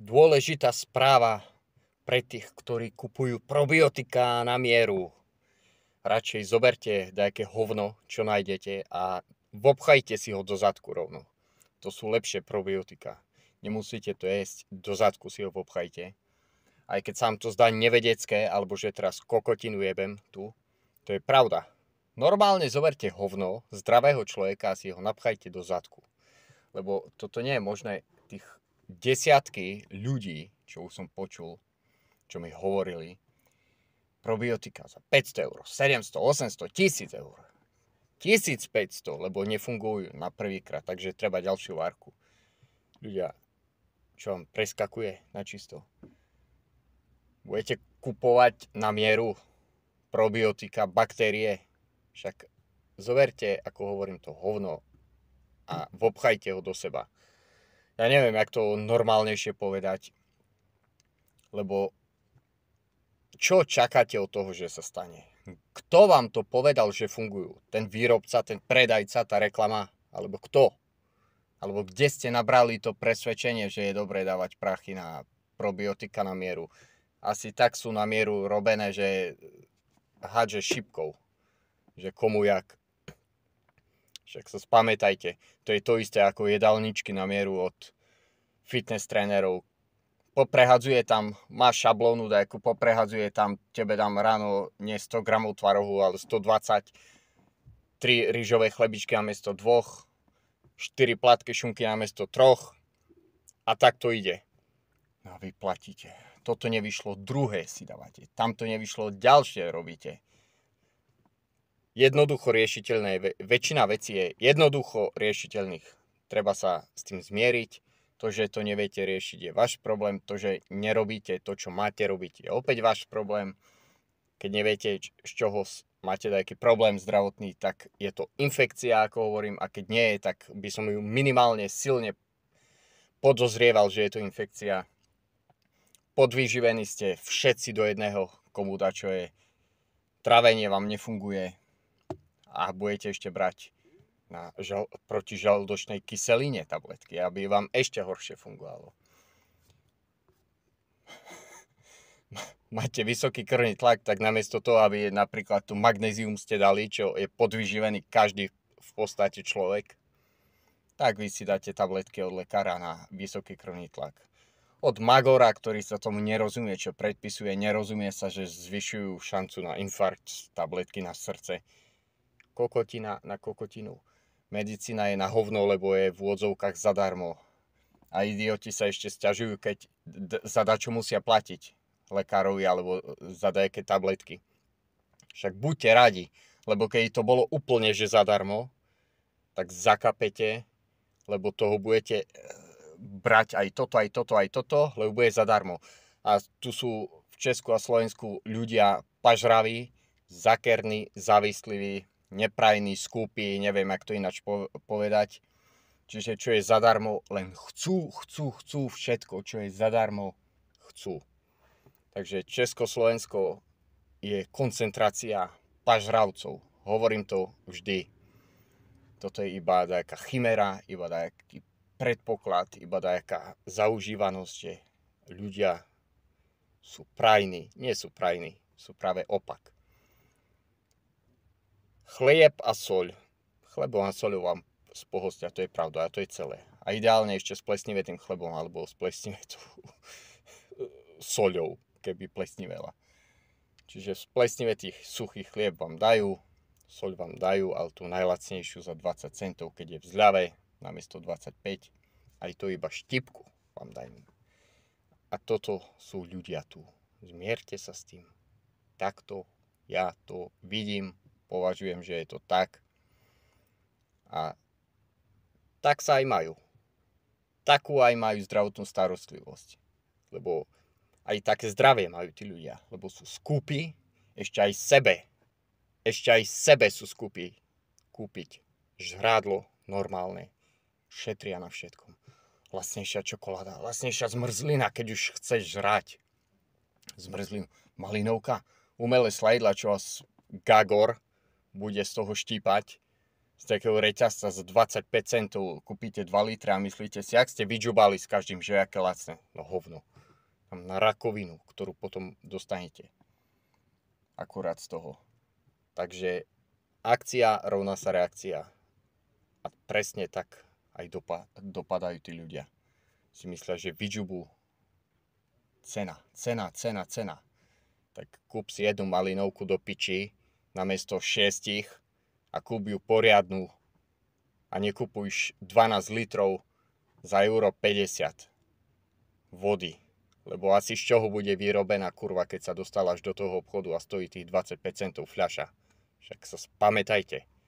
dôležitá správa pre tých, ktorí kupujú probiotika na mieru. Radšej zoberte nejaké hovno, čo nájdete a vobchajte si ho do zadku rovno. To sú lepšie probiotika. Nemusíte to jesť, do zadku si ho vobchajte. Aj keď sám to zdá nevedecké, alebo že teraz kokotinu jebem tu, to je pravda. Normálne zoberte hovno zdravého človeka a si ho napchajte do zadku. Lebo toto nie je možné tých desiatky ľudí, čo už som počul, čo mi hovorili, probiotika za 500 eur, 700, 800, 1000 eur. 1500, lebo nefungujú na prvýkrát, takže treba ďalšiu várku. Ľudia, čo vám preskakuje na čisto. Budete kupovať na mieru probiotika, baktérie. Však zoverte, ako hovorím to hovno a vobchajte ho do seba ja neviem, jak to normálnejšie povedať, lebo čo čakáte od toho, že sa stane? Kto vám to povedal, že fungujú? Ten výrobca, ten predajca, tá reklama? Alebo kto? Alebo kde ste nabrali to presvedčenie, že je dobré dávať prachy na probiotika na mieru? Asi tak sú na mieru robené, že hádže šipkou. Že komu jak. Však sa spamätajte, to je to isté ako jedálničky na mieru od fitness trénerov. Poprehadzuje tam, máš šablónu dajku, poprehadzuje tam, tebe dám ráno nie 100 gramov tvarohu, ale 120, 3 rýžové chlebičky na miesto 2, 4 platky šunky na miesto 3 a tak to ide. No a vy platíte. Toto nevyšlo, druhé si dávate. Tamto nevyšlo, ďalšie robíte jednoducho riešiteľné. Väčšina vecí je jednoducho riešiteľných. Treba sa s tým zmieriť. To, že to neviete riešiť, je váš problém. To, že nerobíte to, čo máte robiť, je opäť váš problém. Keď neviete, z čoho máte nejaký problém zdravotný, tak je to infekcia, ako hovorím, a keď nie je, tak by som ju minimálne silne podozrieval, že je to infekcia. Podvýživení ste všetci do jedného, komu čo je. Travenie vám nefunguje, a budete ešte brať na žal, proti žalúdočnej kyseline tabletky, aby vám ešte horšie fungovalo. Máte vysoký krvný tlak, tak namiesto toho, aby napríklad tu magnézium ste dali, čo je podvyživený každý v podstate človek, tak vy si dáte tabletky od lekára na vysoký krvný tlak. Od Magora, ktorý sa tomu nerozumie, čo predpisuje, nerozumie sa, že zvyšujú šancu na infarkt tabletky na srdce kokotina na kokotinu. Medicína je na hovno, lebo je v úvodzovkách zadarmo. A idioti sa ešte stiažujú, keď za dačo musia platiť lekárovi alebo e, za dajaké tabletky. Však buďte radi, lebo keď to bolo úplne že zadarmo, tak zakapete, lebo toho budete e, brať aj toto, aj toto, aj toto, lebo bude zadarmo. A tu sú v Česku a Slovensku ľudia pažraví, zakerní, závisliví, neprajný, skúpy, neviem, ak to ináč povedať. Čiže čo je zadarmo, len chcú, chcú, chcú všetko, čo je zadarmo, chcú. Takže Československo je koncentrácia pažravcov. Hovorím to vždy. Toto je iba dajaká chimera, iba dajaký predpoklad, iba dajaká zaužívanosť, že ľudia sú prajní. Nie sú prajní, sú práve opak chlieb a soľ. Chlebom a soľou vám spohostia, to je pravda a to je celé. A ideálne ešte s plesnivetým chlebom alebo s tú soľou, keby plesnivela. Čiže z tých suchých chlieb vám dajú, soľ vám dajú, ale tú najlacnejšiu za 20 centov, keď je v zľave, namiesto 25, aj to iba štipku vám dajú. A toto sú ľudia tu. Zmierte sa s tým. Takto ja to vidím Považujem, že je to tak. A tak sa aj majú. Takú aj majú zdravotnú starostlivosť. Lebo aj také zdravie majú tí ľudia. Lebo sú skupí, ešte aj sebe. Ešte aj sebe sú skúpi. kúpiť žrádlo normálne. Šetria na všetkom. Vlastnejšia čokoláda, vlastnejšia zmrzlina, keď už chceš žrať. Zmrzlinu. Malinovka, umelé slajdla, čo vás gagor bude z toho štípať, z takého reťazca za 25 centov kúpite 2 litre a myslíte si, ak ste vyžubali s každým, že aké lacné. No hovno. Tam na rakovinu, ktorú potom dostanete. Akurát z toho. Takže akcia rovná sa reakcia. A presne tak aj dopa- dopadajú tí ľudia. Si myslia, že vyžubu cena, cena, cena, cena. Tak kúp si jednu malinovku do piči na mesto 6 a kúp ju poriadnu a nekupuj 12 litrov za euro 50 vody. Lebo asi z čoho bude vyrobená kurva, keď sa dostala až do toho obchodu a stojí tých 25 centov fľaša. Však sa spamätajte.